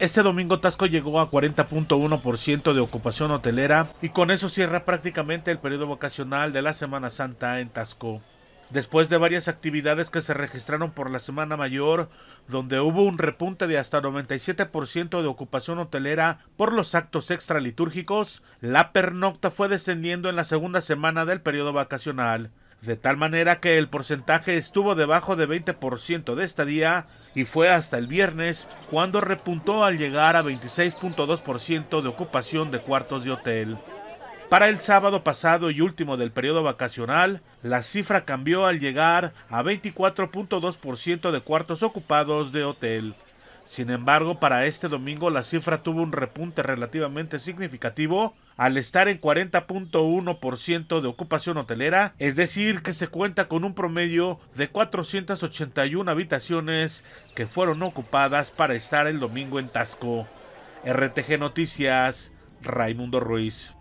Este domingo Tasco llegó a 40.1% de ocupación hotelera y con eso cierra prácticamente el periodo vacacional de la Semana Santa en Tasco. Después de varias actividades que se registraron por la Semana Mayor, donde hubo un repunte de hasta 97% de ocupación hotelera por los actos extralitúrgicos, la pernocta fue descendiendo en la segunda semana del periodo vacacional de tal manera que el porcentaje estuvo debajo de 20% de estadía y fue hasta el viernes cuando repuntó al llegar a 26.2% de ocupación de cuartos de hotel. Para el sábado pasado y último del periodo vacacional, la cifra cambió al llegar a 24.2% de cuartos ocupados de hotel. Sin embargo, para este domingo la cifra tuvo un repunte relativamente significativo al estar en 40.1% de ocupación hotelera, es decir, que se cuenta con un promedio de 481 habitaciones que fueron ocupadas para estar el domingo en Tasco. RTG Noticias, Raimundo Ruiz.